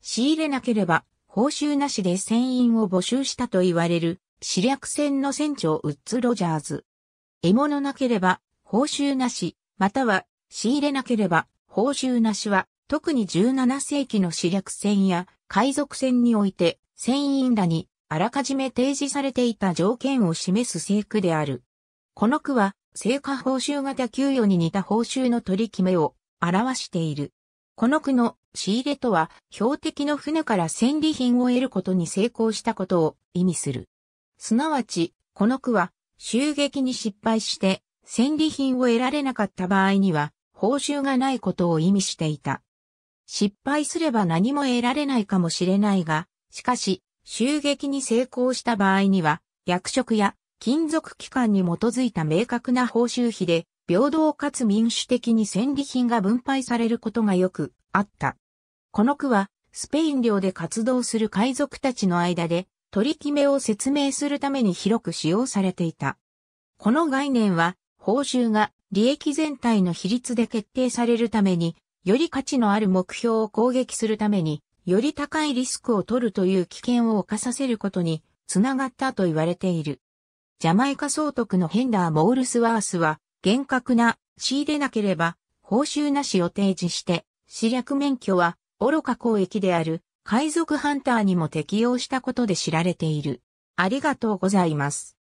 仕入れなければ、報酬なしで船員を募集したと言われる、死略船の船長ウッズ・ロジャーズ。獲物なければ、報酬なし、または、仕入れなければ、報酬なしは、特に17世紀の死略船や海賊船において、船員らにあらかじめ提示されていた条件を示す制句である。この句は、成果報酬型給与に似た報酬の取り決めを表している。この句の仕入れとは標的の船から戦利品を得ることに成功したことを意味する。すなわち、この句は襲撃に失敗して戦利品を得られなかった場合には報酬がないことを意味していた。失敗すれば何も得られないかもしれないが、しかし、襲撃に成功した場合には、役職や金属機関に基づいた明確な報酬費で平等かつ民主的に戦利品が分配されることがよくあった。この句は、スペイン領で活動する海賊たちの間で、取り決めを説明するために広く使用されていた。この概念は、報酬が利益全体の比率で決定されるために、より価値のある目標を攻撃するために、より高いリスクを取るという危険を犯させることにつながったと言われている。ジャマイカ総督のヘンダー・モールスワースは、厳格な仕入れなければ報酬なしを提示して、私略免許は愚か公益である海賊ハンターにも適用したことで知られている。ありがとうございます。